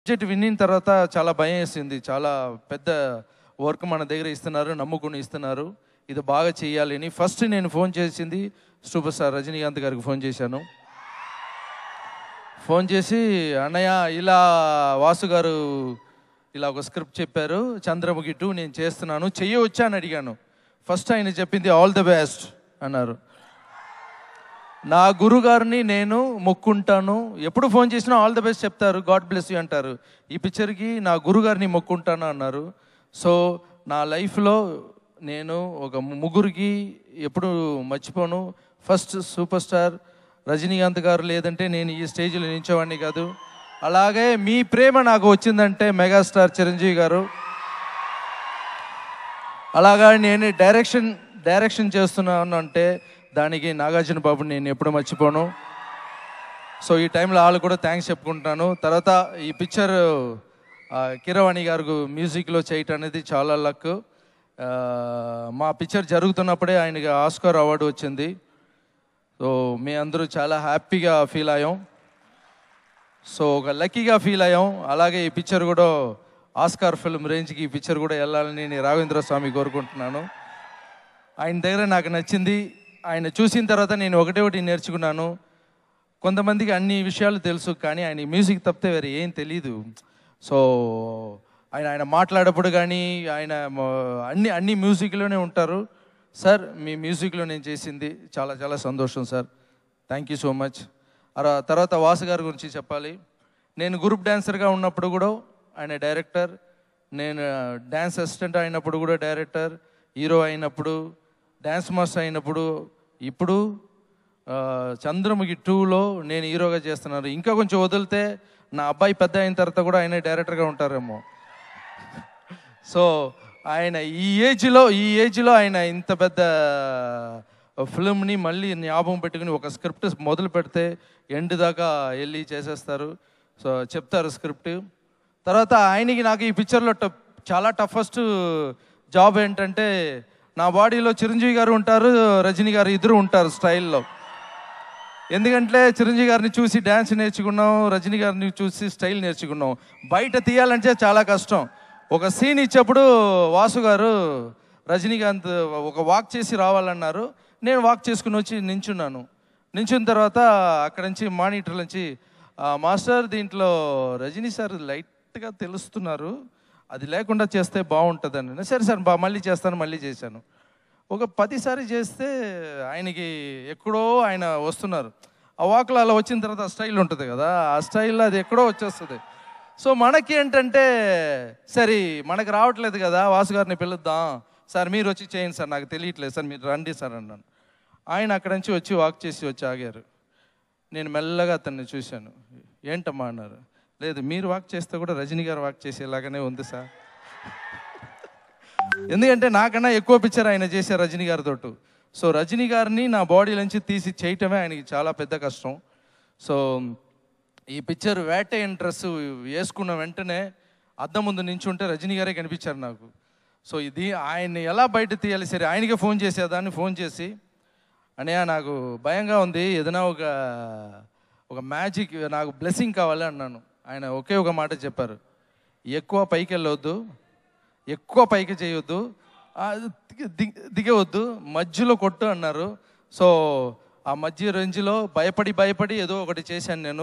budget విన్న తర్వాత చాలా భయం వేసింది చాలా పెద్ద వర్క్ మన దగ్గర ఇస్తున్నారు నమ్ముకుని ఇస్తున్నారు ఇది బాగా చేయాలని ఫస్ట్ నేను ఫోన్ చేసింది సూపర్ స్టార్ రజనీకాంత్ గారికి ఫోన్ చేశాను ఫోన్ చేసి అన్నయ్య ఇలా వాసు గారు ఇలా ఒక స్క్రిప్ట్ చెప్పారు చంద్రముఖి టూ నేను చేస్తున్నాను చెయ్యవచ్చా అని అడిగాను ఫస్ట్ ఆయన చెప్పింది ఆల్ ద బెస్ట్ అన్నారు నా గురుగారిని నేను మొక్కుంటాను ఎప్పుడు ఫోన్ చేసినా ఆల్ ద బెస్ట్ చెప్తారు గాడ్ బ్లెస్ యూ అంటారు ఈ పిక్చర్కి నా గురుగారిని మొక్కుంటాను అన్నారు సో నా లైఫ్లో నేను ఒక ముగ్గురికి ఎప్పుడు మర్చిపోను ఫస్ట్ సూపర్ స్టార్ రజనీకాంత్ గారు లేదంటే నేను ఈ స్టేజ్లో నిలిచేవాడిని కాదు అలాగే మీ ప్రేమ నాకు వచ్చిందంటే మెగాస్టార్ చిరంజీవి గారు అలాగా నేను డైరెక్షన్ డైరెక్షన్ చేస్తున్నాను అంటే దానికి నాగార్జున బాబుని నేను ఎప్పుడు మర్చిపోను సో ఈ టైంలో వాళ్ళు కూడా థ్యాంక్స్ చెప్పుకుంటున్నాను తర్వాత ఈ పిక్చర్ కిరవాణి గారు మ్యూజిక్లో చేయటం అనేది చాలా లక్ మా పిక్చర్ జరుగుతున్నప్పుడే ఆయనకి ఆస్కార్ అవార్డు వచ్చింది సో మీ అందరూ చాలా హ్యాపీగా ఫీల్ అయ్యాం సో ఒక లక్కీగా ఫీల్ అయ్యాం అలాగే ఈ పిక్చర్ కూడా ఆస్కార్ ఫిల్మ్ రేంజ్కి ఈ పిక్చర్ కూడా వెళ్ళాలని నేను రాఘవేంద్ర స్వామి కోరుకుంటున్నాను ఆయన దగ్గర నాకు నచ్చింది ఆయన చూసిన తర్వాత నేను ఒకటే ఒకటి నేర్చుకున్నాను కొంతమందికి అన్ని విషయాలు తెలుసు కానీ ఆయన మ్యూజిక్ తప్పితే వేరే ఏం తెలీదు సో ఆయన ఆయన మాట్లాడప్పుడు కానీ ఆయన అన్ని అన్ని మ్యూజిక్లోనే ఉంటారు సార్ మీ మ్యూజిక్లో నేను చేసింది చాలా చాలా సంతోషం sir thank you so much తర్వాత వాసు గారి గురించి చెప్పాలి నేను గ్రూప్ డ్యాన్సర్గా ఉన్నప్పుడు కూడా ఆయన డైరెక్టర్ నేను డ్యాన్స్ అసిస్టెంట్ అయినప్పుడు కూడా డైరెక్టర్ హీరో అయినప్పుడు డ్యాన్స్ మాస్టర్ అయినప్పుడు ఇప్పుడు చంద్రముఖి టూలో నేను హీరోగా చేస్తున్నాను ఇంకా కొంచెం వదిలితే నా అబ్బాయి పెద్ద అయిన తర్వాత కూడా ఆయన డైరెక్టర్గా ఉంటారేమో సో ఆయన ఈ ఏజ్లో ఈ ఏజ్లో ఆయన ఇంత పెద్ద ఫిల్మ్ని మళ్ళీ జ్ఞాపకం పెట్టుకుని ఒక స్క్రిప్ట్ మొదలు పెడితే ఎండ్ దాకా వెళ్ళి చేసేస్తారు సో చెప్తారు స్క్రిప్ట్ తర్వాత ఆయనకి నాకు ఈ పిక్చర్లో చాలా టఫెస్ట్ జాబ్ ఏంటంటే నా బాడీలో చిరంజీవి గారు ఉంటారు రజనీ గారు ఇద్దరు ఉంటారు స్టైల్లో ఎందుకంటే చిరంజీవి గారిని చూసి డ్యాన్స్ నేర్చుకున్నాం రజనీ గారిని చూసి స్టైల్ నేర్చుకున్నాం బయట తీయాలంటే చాలా కష్టం ఒక సీన్ ఇచ్చేప్పుడు వాసు గారు రజనీకాంత్ ఒక వాక్ చేసి రావాలన్నారు నేను వాక్ చేసుకుని వచ్చి నించున్నాను నించున్న తర్వాత అక్కడి నుంచి మానిటర్ నుంచి మాస్టర్ దీంట్లో రజనీ సార్ లైట్గా తెలుస్తున్నారు అది లేకుండా చేస్తే బాగుంటుందని సరే సార్ బా మళ్ళీ చేస్తాను మళ్ళీ చేశాను ఒక పదిసారి చేస్తే ఆయనకి ఎక్కడో ఆయన వస్తున్నారు అవాకులు అలా వచ్చిన తర్వాత ఆ స్టైల్ ఉంటుంది కదా ఆ స్టైల్ అది ఎక్కడో వచ్చేస్తుంది సో మనకి ఏంటంటే సరే మనకు రావట్లేదు కదా వాసుగారిని పిలుద్దాం సార్ మీరు వచ్చి చేయండి సార్ నాకు తెలియట్లేదు సార్ మీరు రండి సార్ అన్నాను ఆయన అక్కడి నుంచి వచ్చి వాక్ చేసి వచ్చి ఆగారు నేను మెల్లగా అతన్ని చూశాను ఏంటమ్మా అన్నారు లేదు మీరు వాక్ చేస్తే కూడా రజనీ గారు వాక్ చేసేలాగానే ఉంది సార్ ఎందుకంటే నాకన్నా ఎక్కువ పిక్చర్ ఆయన చేసే రజనీ గారితో సో రజనీ గారిని నా బాడీ నుంచి తీసి చేయటమే ఆయనకి చాలా పెద్ద కష్టం సో ఈ పిక్చర్ వేటైన్ డ్రెస్ వేసుకున్న వెంటనే అద్దం ముందు ఉంటే రజనీ గారే కనిపించారు నాకు సో ఇది ఆయన్ని ఎలా బయట తీయాలి సరే ఆయనకే ఫోన్ చేసేదాన్ని ఫోన్ చేసి అని నాకు భయంగా ఉంది ఏదైనా ఒక ఒక మ్యాజిక్ నాకు బ్లెస్సింగ్ కావాలి అన్నాను ఆయన ఒకే ఒక మాట చెప్పారు ఎక్కువ పైకి వెళ్ళొద్దు ఎక్కువ పైకి చేయొద్దు దిగవద్దు మధ్యలో కొట్టు అన్నారు సో ఆ మధ్య రేంజ్లో భయపడి భయపడి ఏదో ఒకటి చేశాను నేను